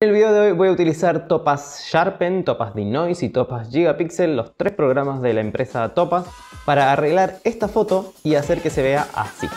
En el video de hoy voy a utilizar Topaz Sharpen, Topaz Denoise y Topaz Gigapixel, los tres programas de la empresa Topaz, para arreglar esta foto y hacer que se vea así.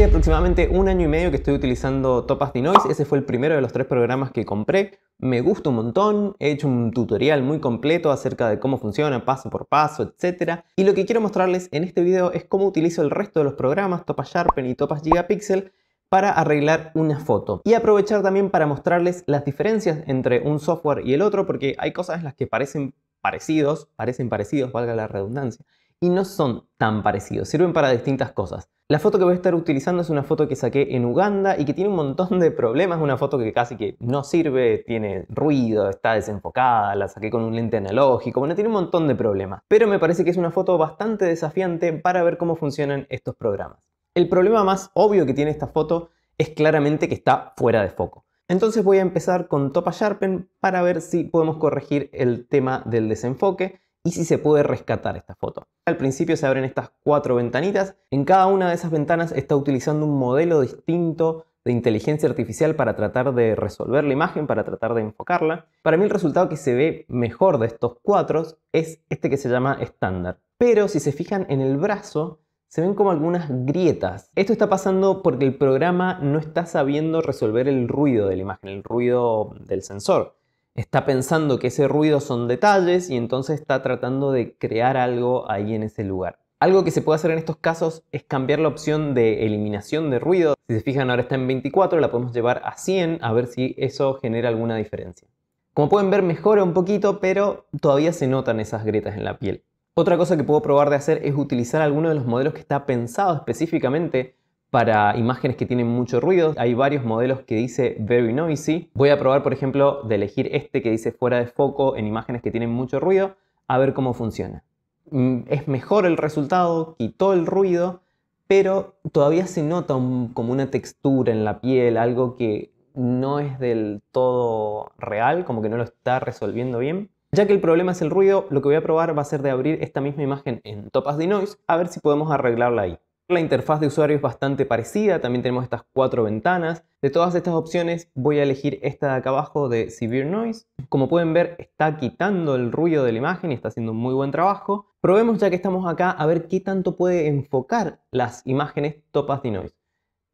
Hace aproximadamente un año y medio que estoy utilizando Topaz Denoise, ese fue el primero de los tres programas que compré. Me gusta un montón, he hecho un tutorial muy completo acerca de cómo funciona, paso por paso, etc. Y lo que quiero mostrarles en este video es cómo utilizo el resto de los programas, Topaz Sharpen y Topaz Gigapixel, para arreglar una foto. Y aprovechar también para mostrarles las diferencias entre un software y el otro, porque hay cosas en las que parecen parecidos, parecen parecidos, valga la redundancia, y no son tan parecidos, sirven para distintas cosas. La foto que voy a estar utilizando es una foto que saqué en Uganda y que tiene un montón de problemas, una foto que casi que no sirve, tiene ruido, está desenfocada, la saqué con un lente analógico, bueno, tiene un montón de problemas. Pero me parece que es una foto bastante desafiante para ver cómo funcionan estos programas. El problema más obvio que tiene esta foto es claramente que está fuera de foco. Entonces voy a empezar con Topa Sharpen para ver si podemos corregir el tema del desenfoque y si se puede rescatar esta foto. Al principio se abren estas cuatro ventanitas. En cada una de esas ventanas está utilizando un modelo distinto de inteligencia artificial para tratar de resolver la imagen, para tratar de enfocarla. Para mí el resultado que se ve mejor de estos cuatro es este que se llama estándar. Pero si se fijan en el brazo, se ven como algunas grietas. Esto está pasando porque el programa no está sabiendo resolver el ruido de la imagen, el ruido del sensor está pensando que ese ruido son detalles y entonces está tratando de crear algo ahí en ese lugar. Algo que se puede hacer en estos casos es cambiar la opción de eliminación de ruido. Si se fijan ahora está en 24, la podemos llevar a 100 a ver si eso genera alguna diferencia. Como pueden ver mejora un poquito, pero todavía se notan esas grietas en la piel. Otra cosa que puedo probar de hacer es utilizar alguno de los modelos que está pensado específicamente para imágenes que tienen mucho ruido. Hay varios modelos que dice very noisy. Voy a probar, por ejemplo, de elegir este que dice fuera de foco en imágenes que tienen mucho ruido, a ver cómo funciona. Mm, es mejor el resultado, quitó el ruido, pero todavía se nota como una textura en la piel, algo que no es del todo real, como que no lo está resolviendo bien. Ya que el problema es el ruido, lo que voy a probar va a ser de abrir esta misma imagen en Topaz de Noise, a ver si podemos arreglarla ahí. La interfaz de usuario es bastante parecida, también tenemos estas cuatro ventanas. De todas estas opciones voy a elegir esta de acá abajo de Severe Noise. Como pueden ver está quitando el ruido de la imagen y está haciendo un muy buen trabajo. Probemos ya que estamos acá a ver qué tanto puede enfocar las imágenes topas de Noise.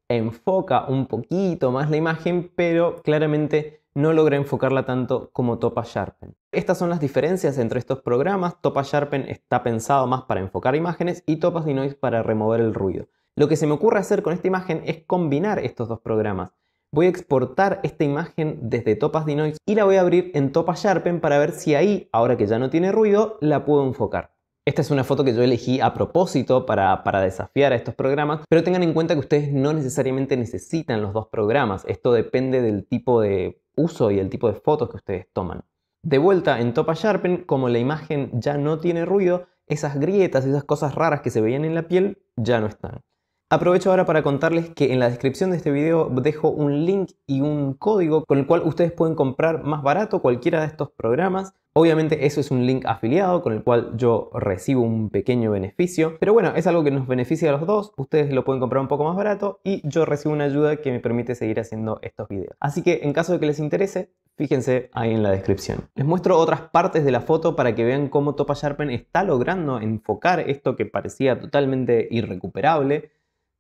Enfoca un poquito más la imagen, pero claramente no logra enfocarla tanto como Topa Sharpen. Estas son las diferencias entre estos programas. Topa Sharpen está pensado más para enfocar imágenes y Topas Denoise para remover el ruido. Lo que se me ocurre hacer con esta imagen es combinar estos dos programas. Voy a exportar esta imagen desde Topas Denoise y la voy a abrir en Topa Sharpen para ver si ahí, ahora que ya no tiene ruido, la puedo enfocar. Esta es una foto que yo elegí a propósito para, desafiar a estos programas, pero tengan en cuenta que ustedes no necesariamente necesitan los dos programas. Esto depende del tipo de uso y el tipo de fotos que ustedes toman. De vuelta en Topa Sharpen, como la imagen ya no tiene ruido, esas grietas, y esas cosas raras que se veían en la piel ya no están. Aprovecho ahora para contarles que en la descripción de este video dejo un link y un código con el cual ustedes pueden comprar más barato cualquiera de estos programas. Obviamente eso es un link afiliado con el cual yo recibo un pequeño beneficio, pero bueno, es algo que nos beneficia a los dos, ustedes lo pueden comprar un poco más barato y yo recibo una ayuda que me permite seguir haciendo estos videos. Así que en caso de que les interese, Fíjense ahí en la descripción. Les muestro otras partes de la foto para que vean cómo Topa Sharpen está logrando enfocar esto que parecía totalmente irrecuperable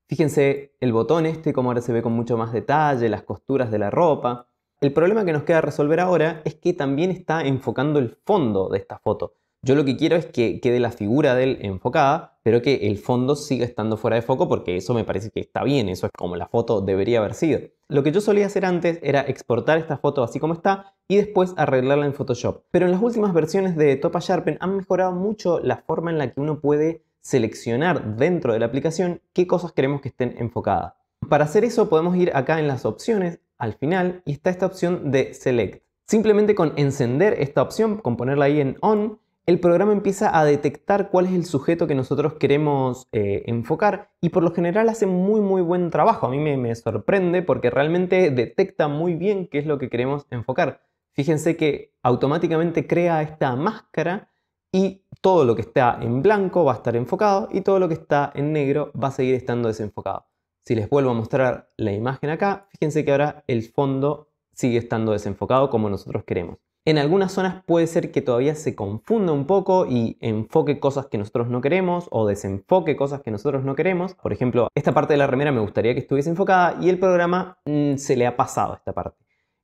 Fíjense el botón este, como ahora se ve con mucho más detalle, las costuras de la ropa. El problema que nos queda resolver ahora es que también está enfocando el fondo de esta foto. Yo lo que quiero es que quede la figura de él enfocada, pero que el fondo siga estando fuera de foco porque eso me parece que está bien, eso es como la foto debería haber sido. Lo que yo solía hacer antes era exportar esta foto así como está y después arreglarla en Photoshop. Pero en las últimas versiones de Topa Sharpen han mejorado mucho la forma en la que uno puede seleccionar dentro de la aplicación qué cosas queremos que estén enfocadas. Para hacer eso podemos ir acá en las opciones al final y está esta opción de Select. Simplemente con encender esta opción, con ponerla ahí en On, el programa empieza a detectar cuál es el sujeto que nosotros queremos eh, enfocar y por lo general hace muy muy buen trabajo. A mí me, me sorprende porque realmente detecta muy bien qué es lo que queremos enfocar. Fíjense que automáticamente crea esta máscara y todo lo que está en blanco va a estar enfocado y todo lo que está en negro va a seguir estando desenfocado. Si les vuelvo a mostrar la imagen acá, fíjense que ahora el fondo sigue estando desenfocado como nosotros queremos. En algunas zonas puede ser que todavía se confunda un poco y enfoque cosas que nosotros no queremos o desenfoque cosas que nosotros no queremos. Por ejemplo, esta parte de la remera me gustaría que estuviese enfocada y el programa mm, se le ha pasado esta parte.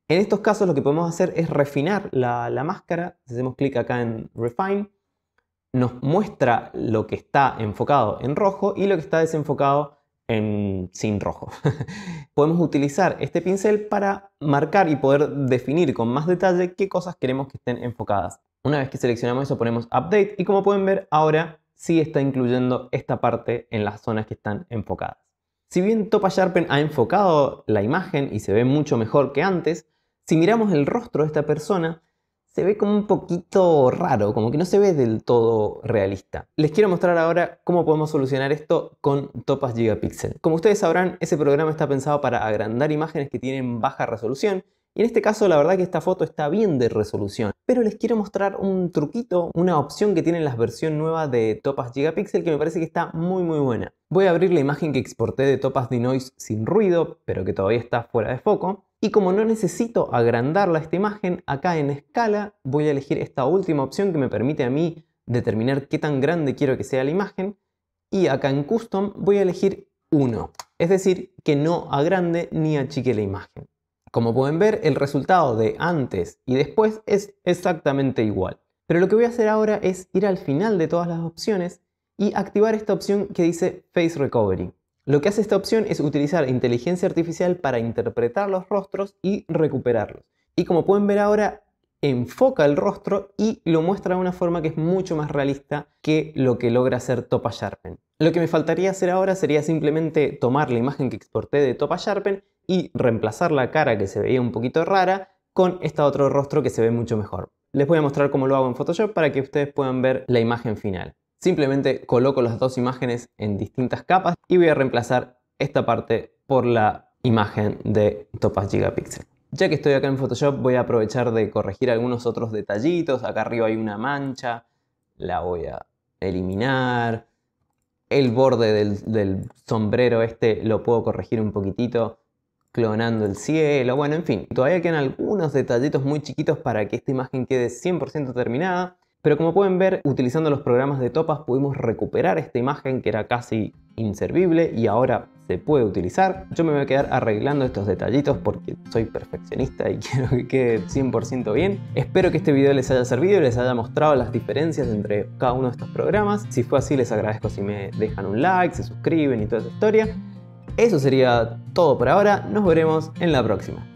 En estos casos lo que podemos hacer es refinar la, la máscara. Hacemos clic acá en Refine nos muestra lo que está enfocado en rojo y lo que está desenfocado en sin rojo. Podemos utilizar este pincel para marcar y poder definir con más detalle qué cosas queremos que estén enfocadas. Una vez que seleccionamos eso ponemos Update y como pueden ver ahora sí está incluyendo esta parte en las zonas que están enfocadas. Si bien Topa Sharpen ha enfocado la imagen y se ve mucho mejor que antes, si miramos el rostro de esta persona, se ve como un poquito raro, como que no se ve del todo realista. Les quiero mostrar ahora cómo podemos solucionar esto con Topaz Gigapixel. Como ustedes sabrán, ese programa está pensado para agrandar imágenes que tienen baja resolución, y en este caso la verdad que esta foto está bien de resolución, pero les quiero mostrar un truquito, una opción que tienen las versiones nuevas de Topaz Gigapixel que me parece que está muy muy buena. Voy a abrir la imagen que exporté de Topaz Denoise sin ruido, pero que todavía está fuera de foco. Y como no necesito agrandarla esta imagen, acá en escala voy a elegir esta última opción que me permite a mí determinar qué tan grande quiero que sea la imagen. Y acá en custom voy a elegir 1, es decir, que no agrande ni achique la imagen. Como pueden ver, el resultado de antes y después es exactamente igual. Pero lo que voy a hacer ahora es ir al final de todas las opciones y activar esta opción que dice Face Recovery. Lo que hace esta opción es utilizar inteligencia artificial para interpretar los rostros y recuperarlos. Y como pueden ver ahora, enfoca el rostro y lo muestra de una forma que es mucho más realista que lo que logra hacer Topa Sharpen. Lo que me faltaría hacer ahora sería simplemente tomar la imagen que exporté de Topa Sharpen y reemplazar la cara que se veía un poquito rara con este otro rostro que se ve mucho mejor. Les voy a mostrar cómo lo hago en Photoshop para que ustedes puedan ver la imagen final. Simplemente coloco las dos imágenes en distintas capas y voy a reemplazar esta parte por la imagen de Topaz Gigapixel. Ya que estoy acá en Photoshop voy a aprovechar de corregir algunos otros detallitos. Acá arriba hay una mancha, la voy a eliminar. El borde del, del sombrero este lo puedo corregir un poquitito clonando el cielo, bueno, en fin, todavía quedan algunos detallitos muy chiquitos para que esta imagen quede 100% terminada, pero como pueden ver, utilizando los programas de topas pudimos recuperar esta imagen que era casi inservible y ahora se puede utilizar. Yo me voy a quedar arreglando estos detallitos porque soy perfeccionista y quiero que quede 100% bien. Espero que este video les haya servido y les haya mostrado las diferencias entre cada uno de estos programas. Si fue así, les agradezco si me dejan un like, se suscriben y toda esa historia. Eso sería todo por ahora, nos veremos en la próxima.